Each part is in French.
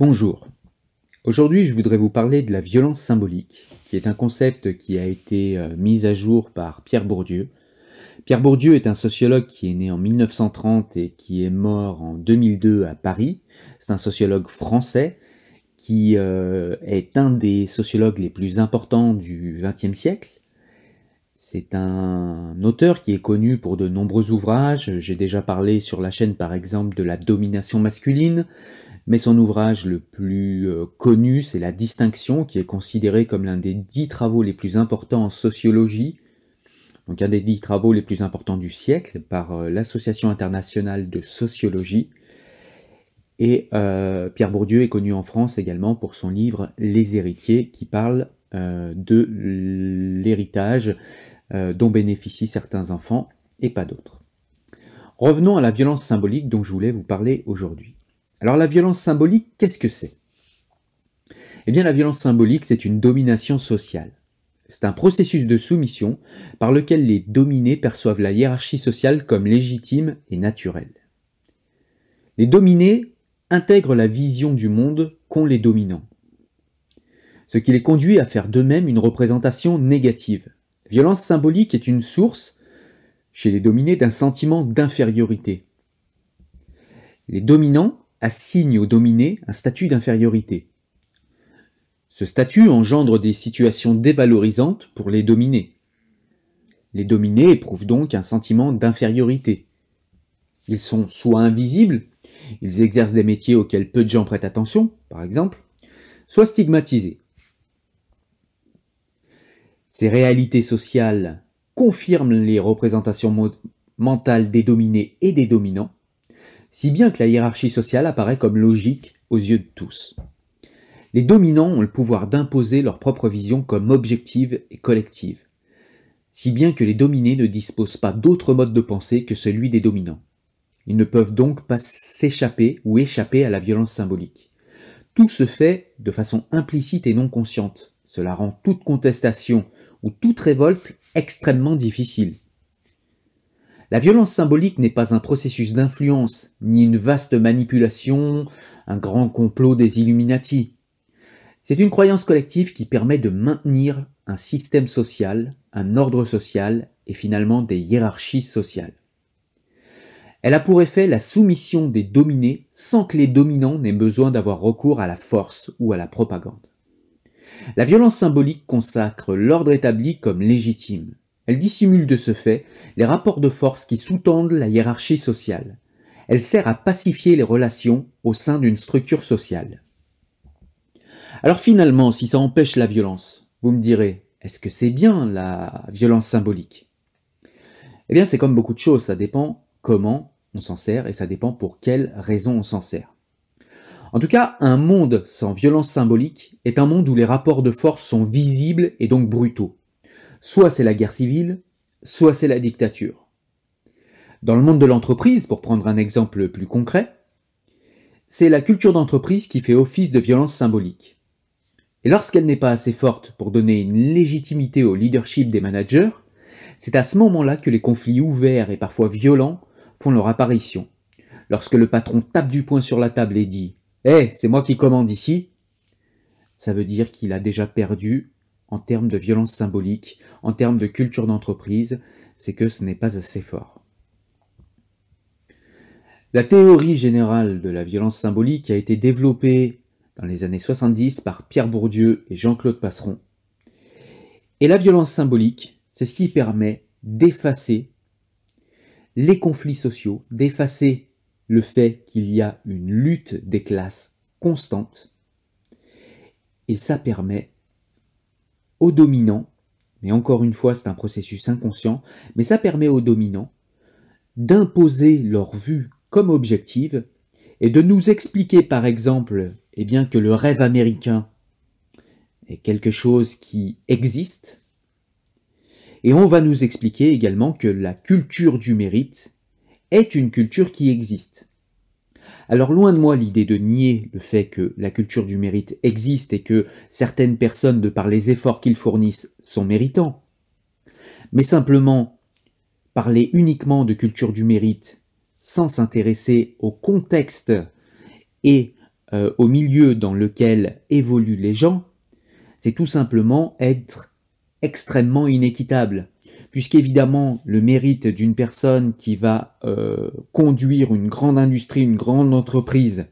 Bonjour. Aujourd'hui, je voudrais vous parler de la violence symbolique, qui est un concept qui a été euh, mis à jour par Pierre Bourdieu. Pierre Bourdieu est un sociologue qui est né en 1930 et qui est mort en 2002 à Paris. C'est un sociologue français qui euh, est un des sociologues les plus importants du XXe siècle. C'est un auteur qui est connu pour de nombreux ouvrages. J'ai déjà parlé sur la chaîne par exemple de la domination masculine, mais son ouvrage le plus euh, connu, c'est La Distinction, qui est considéré comme l'un des dix travaux les plus importants en sociologie, donc un des dix travaux les plus importants du siècle par euh, l'Association internationale de sociologie. Et euh, Pierre Bourdieu est connu en France également pour son livre Les héritiers, qui parle de l'héritage dont bénéficient certains enfants et pas d'autres. Revenons à la violence symbolique dont je voulais vous parler aujourd'hui. Alors la violence symbolique, qu'est-ce que c'est Eh bien la violence symbolique, c'est une domination sociale. C'est un processus de soumission par lequel les dominés perçoivent la hiérarchie sociale comme légitime et naturelle. Les dominés intègrent la vision du monde qu'ont les dominants, ce qui les conduit à faire d'eux-mêmes une représentation négative. violence symbolique est une source chez les dominés d'un sentiment d'infériorité. Les dominants assigne aux dominés un statut d'infériorité. Ce statut engendre des situations dévalorisantes pour les dominés. Les dominés éprouvent donc un sentiment d'infériorité. Ils sont soit invisibles, ils exercent des métiers auxquels peu de gens prêtent attention, par exemple, soit stigmatisés. Ces réalités sociales confirment les représentations mentales des dominés et des dominants, si bien que la hiérarchie sociale apparaît comme logique aux yeux de tous. Les dominants ont le pouvoir d'imposer leur propre vision comme objective et collective, si bien que les dominés ne disposent pas d'autre mode de pensée que celui des dominants. Ils ne peuvent donc pas s'échapper ou échapper à la violence symbolique. Tout se fait de façon implicite et non consciente. Cela rend toute contestation ou toute révolte extrêmement difficile. La violence symbolique n'est pas un processus d'influence, ni une vaste manipulation, un grand complot des Illuminati. C'est une croyance collective qui permet de maintenir un système social, un ordre social et finalement des hiérarchies sociales. Elle a pour effet la soumission des dominés sans que les dominants n'aient besoin d'avoir recours à la force ou à la propagande. La violence symbolique consacre l'ordre établi comme légitime. Elle dissimule de ce fait les rapports de force qui sous-tendent la hiérarchie sociale. Elle sert à pacifier les relations au sein d'une structure sociale. Alors finalement, si ça empêche la violence, vous me direz, est-ce que c'est bien la violence symbolique Eh bien c'est comme beaucoup de choses, ça dépend comment on s'en sert et ça dépend pour quelles raisons on s'en sert. En tout cas, un monde sans violence symbolique est un monde où les rapports de force sont visibles et donc brutaux. Soit c'est la guerre civile, soit c'est la dictature. Dans le monde de l'entreprise, pour prendre un exemple plus concret, c'est la culture d'entreprise qui fait office de violence symbolique. Et lorsqu'elle n'est pas assez forte pour donner une légitimité au leadership des managers, c'est à ce moment-là que les conflits ouverts et parfois violents font leur apparition. Lorsque le patron tape du poing sur la table et dit Eh, c'est moi qui commande ici ça veut dire qu'il a déjà perdu en termes de violence symbolique, en termes de culture d'entreprise, c'est que ce n'est pas assez fort. La théorie générale de la violence symbolique a été développée dans les années 70 par Pierre Bourdieu et Jean-Claude Passeron. Et la violence symbolique, c'est ce qui permet d'effacer les conflits sociaux, d'effacer le fait qu'il y a une lutte des classes constante. Et ça permet au dominant, mais encore une fois c'est un processus inconscient, mais ça permet aux dominants d'imposer leur vue comme objective et de nous expliquer par exemple eh bien, que le rêve américain est quelque chose qui existe, et on va nous expliquer également que la culture du mérite est une culture qui existe. Alors loin de moi l'idée de nier le fait que la culture du mérite existe et que certaines personnes, de par les efforts qu'ils fournissent, sont méritants. Mais simplement, parler uniquement de culture du mérite sans s'intéresser au contexte et euh, au milieu dans lequel évoluent les gens, c'est tout simplement être extrêmement inéquitable puisqu'évidemment le mérite d'une personne qui va euh, conduire une grande industrie, une grande entreprise,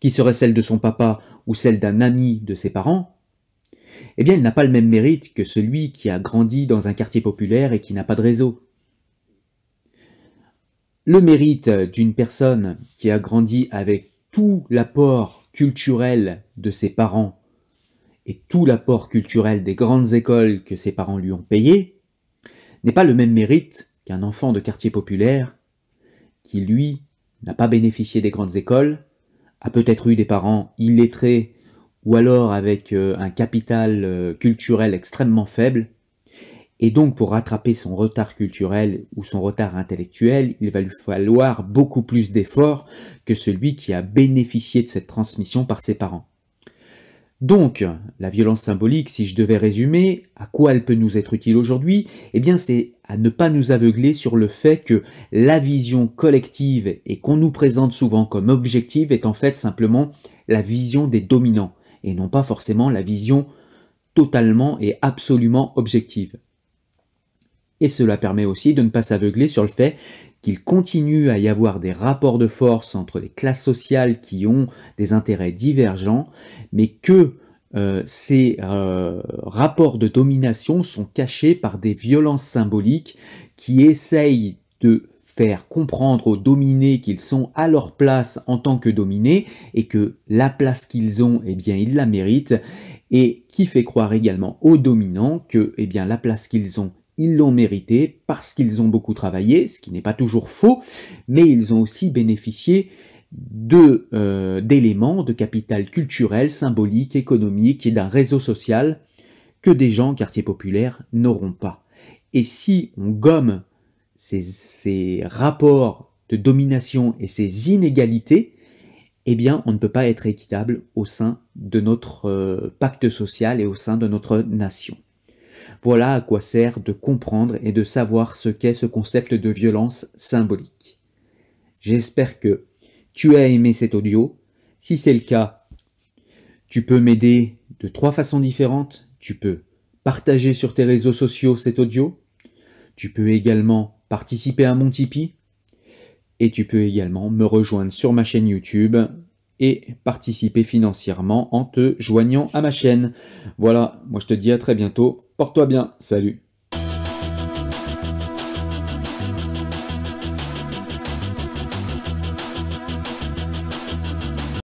qui serait celle de son papa ou celle d'un ami de ses parents, eh bien il n'a pas le même mérite que celui qui a grandi dans un quartier populaire et qui n'a pas de réseau. Le mérite d'une personne qui a grandi avec tout l'apport culturel de ses parents et tout l'apport culturel des grandes écoles que ses parents lui ont payé, n'est pas le même mérite qu'un enfant de quartier populaire qui, lui, n'a pas bénéficié des grandes écoles, a peut-être eu des parents illettrés ou alors avec euh, un capital euh, culturel extrêmement faible, et donc pour rattraper son retard culturel ou son retard intellectuel, il va lui falloir beaucoup plus d'efforts que celui qui a bénéficié de cette transmission par ses parents. Donc, la violence symbolique, si je devais résumer, à quoi elle peut nous être utile aujourd'hui Eh bien, c'est à ne pas nous aveugler sur le fait que la vision collective et qu'on nous présente souvent comme objective est en fait simplement la vision des dominants et non pas forcément la vision totalement et absolument objective. Et cela permet aussi de ne pas s'aveugler sur le fait qu'il continue à y avoir des rapports de force entre les classes sociales qui ont des intérêts divergents, mais que euh, ces euh, rapports de domination sont cachés par des violences symboliques qui essayent de faire comprendre aux dominés qu'ils sont à leur place en tant que dominés et que la place qu'ils ont, eh bien, ils la méritent et qui fait croire également aux dominants que, eh bien, la place qu'ils ont, ils l'ont mérité parce qu'ils ont beaucoup travaillé, ce qui n'est pas toujours faux, mais ils ont aussi bénéficié euh, d'éléments de, de capital culturel, symbolique, économique et d'un réseau social que des gens en quartier populaire n'auront pas. Et si on gomme ces, rapports de domination et ces inégalités, eh bien, on ne peut pas être équitable au sein de notre euh, pacte social et au sein de notre nation. Voilà à quoi sert de comprendre et de savoir ce qu'est ce concept de violence symbolique. J'espère que tu as aimé cet audio. Si c'est le cas, tu peux m'aider de trois façons différentes. Tu peux partager sur tes réseaux sociaux cet audio. Tu peux également participer à mon Tipeee. Et tu peux également me rejoindre sur ma chaîne YouTube et participer financièrement en te joignant à ma chaîne. Voilà, moi je te dis à très bientôt Porte-toi bien. Salut.